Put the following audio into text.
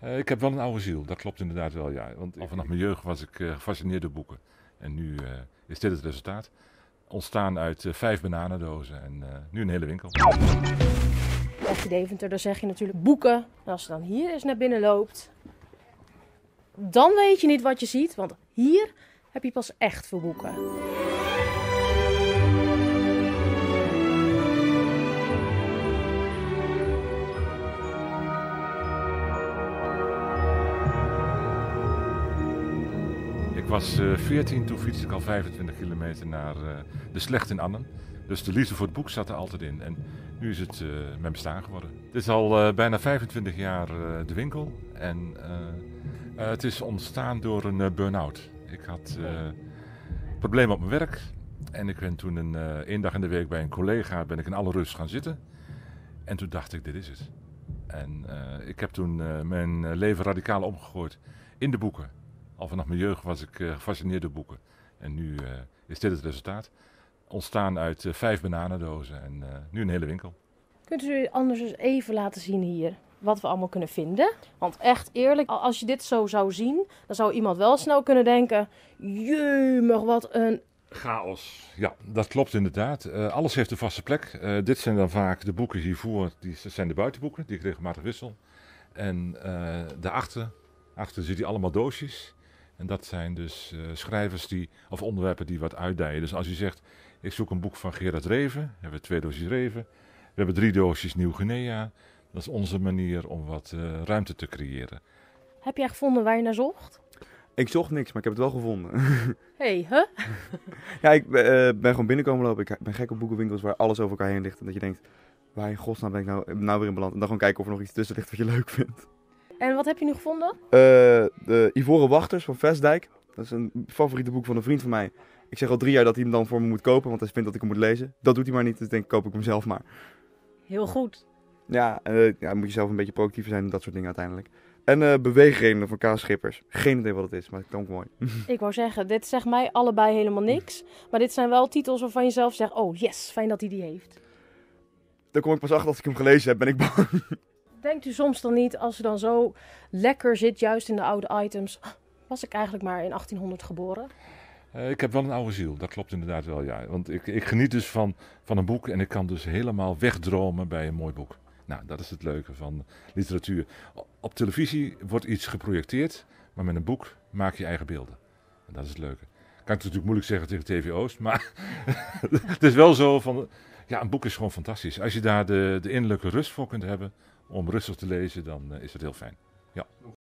Eh, ik heb wel een oude ziel, dat klopt inderdaad wel, ja. Want Al vanaf mijn jeugd was ik eh, gefascineerd door boeken. En nu eh, is dit het resultaat. Ontstaan uit vijf bananendozen en nu een hele winkel. Op Deventer, dan zeg je natuurlijk boeken. als je dan hier eens naar binnen loopt, dan weet je niet wat je ziet. Want hier heb je pas echt veel boeken. was uh, eh, 14, toen fietste ik al 25 kilometer naar eh, de Slecht in Annen. Dus de liefde voor het boek zat er altijd in. En nu is het eh, mijn bestaan geworden. Het is al bijna 25 jaar de winkel. En het is ontstaan door een burn-out. Ik had problemen op mijn werk. En ik ben toen een, één dag in de week bij een collega ben ik in alle rust gaan zitten. En toen dacht ik, dit is het. En ik heb toen mijn leven radicaal omgegooid in de boeken. Al vanaf mijn jeugd was ik eh, gefascineerd door boeken. En nu eh, is dit het resultaat. Ontstaan uit eh, vijf bananendozen en nu een hele winkel. Kunt u anders eens even laten zien hier wat we allemaal kunnen vinden? Want echt eerlijk, als je dit zo zou zien, dan zou iemand wel snel kunnen denken: maar wat een. Chaos. Ja, dat klopt inderdaad. alles heeft een vaste plek. dit zijn dan vaak de boeken hiervoor, die zijn de buitenboeken, die ik regelmatig wissel. En daarachter achter zitten allemaal doosjes. En dat zijn dus eh, schrijvers die, of onderwerpen die wat uitdijen. Dus als u zegt, ik zoek een boek van Gerard Reven, hebben we twee doosjes Reven. We hebben drie doosjes Nieuw-Guinea. Dat is onze manier om wat eh, ruimte te creëren. Heb jij gevonden waar je naar zocht? Ik zocht niks, maar ik heb het wel gevonden. hey, hè? ja, ik ben, eh, ben gewoon binnenkomen lopen. Ik ben gek op boekenwinkels waar alles over elkaar heen ligt. En dat je denkt, waar in godsnaam ben ik nou, nou weer in beland? En dan gewoon kijken of er nog iets tussen ligt wat je leuk vindt. En wat heb je nu gevonden? Eh, de Ivoren Wachters van Vestdijk. Dat is een favoriete boek van een vriend van mij. Ik zeg al drie jaar dat hij hem dan voor me moet kopen, want hij vindt dat ik hem moet lezen. Dat doet hij maar niet, dus denk ik, koop ik hem zelf maar. Heel goed. Ja, uh, ja moet je zelf een beetje proactief zijn en dat soort dingen uiteindelijk. En uh, beweegredenen van Kaaschippers. Geen idee wat het is, maar het klonk mooi. ik wou zeggen, dit zegt mij allebei helemaal niks. Maar dit zijn wel titels waarvan je zelf zegt, oh yes, fijn dat hij die heeft. Dan kom ik pas achter als ik hem gelezen heb, ben ik bang. Denkt u soms dan niet, als ze dan zo lekker zit, juist in de oude items, ah, was ik eigenlijk maar in 1800 geboren? Eh, ik heb wel een oude ziel, dat klopt inderdaad wel, ja. Want ik, ik geniet dus van, van een boek en ik kan dus helemaal wegdromen bij een mooi boek. Nou, dat is het leuke van literatuur. Op televisie wordt iets geprojecteerd, maar met een boek maak je eigen beelden. En dat is het leuke. Kan het natuurlijk moeilijk zeggen tegen TVO's, maar het is wel zo van... Ja, een boek is gewoon fantastisch. Als je daar de, de innerlijke rust voor kunt hebben om rustig te lezen, dan eh, is het heel fijn. Ja.